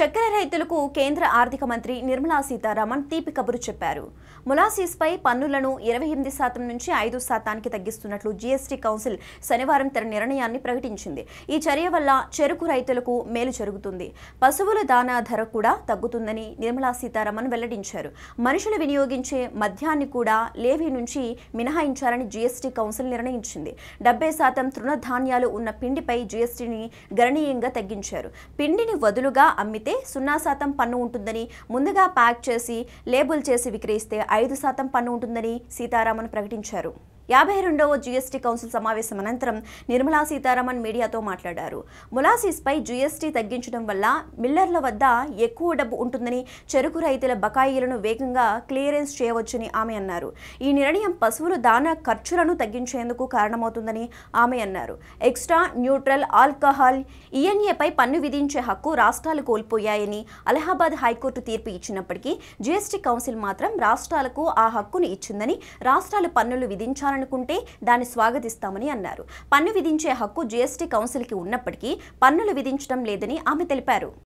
చక్కెర రైతులకు కేంద్ర ఆర్థిక మంత్రి నిర్మలా సీతారామన్ తీపి కబురు చెప్పారు పై పన్నులను ఇరవై ఎనిమిది శాతం నుంచి ఐదు శాతానికి తగ్గిస్తున్నట్లు జీఎస్టీ కౌన్సిల్ శనివారం తన నిర్ణయాన్ని ప్రకటించింది ఈ చర్య వల్ల చెరుకు రైతులకు మేలు జరుగుతుంది పశువుల దానా ధర కూడా తగ్గుతుందని నిర్మలా సీతారామన్ వెల్లడించారు మనుషులు వినియోగించే మద్యాన్ని కూడా లేవీ నుంచి మినహాయించాలని జీఎస్టీ కౌన్సిల్ నిర్ణయించింది డెబ్బై శాతం తృణధాన్యాలు ఉన్న పిండిపై జీఎస్టీని గణనీయంగా తగ్గించారు పిండిని వదులుగా అమ్మితే అయితే సున్నా శాతం పన్ను ఉంటుందని ముందుగా ప్యాక్ చేసి లేబుల్ చేసి విక్రయిస్తే ఐదు శాతం పన్ను ఉంటుందని సీతారామన్ ప్రకటించారు యాభై రెండవ జీఎస్టీ కౌన్సిల్ సమావేశం అనంతరం నిర్మలా సీతారామన్ మీడియాతో మాట్లాడారు పై జీఎస్టీ తగ్గించడం వల్ల మిల్లర్ల వద్ద ఎక్కువ డబ్బు ఉంటుందని చెరుకు రైతుల బకాయిలను వేగంగా క్లియరెన్స్ చేయవచ్చని ఆమె అన్నారు ఈ నిర్ణయం పశువుల దానా ఖర్చులను తగ్గించేందుకు కారణమవుతుందని ఆమె అన్నారు ఎక్స్ట్రా న్యూట్రల్ ఆల్కహాల్ ఈఎన్ఏపై e పన్ను విధించే హక్కు రాష్ట్రాలు కోల్పోయాయని అలహాబాద్ హైకోర్టు తీర్పు ఇచ్చినప్పటికీ జీఎస్టీ కౌన్సిల్ మాత్రం రాష్ట్రాలకు ఆ హక్కును ఇచ్చిందని రాష్ట్రాలు పన్నులు విధించాలని చేయాలనుకుంటే దాన్ని స్వాగతిస్తామని అన్నారు పన్ను విధించే హక్కు జీఎస్టీ కౌన్సిల్కి ఉన్నప్పటికీ పన్నులు విధించడం లేదని ఆమె తెలిపారు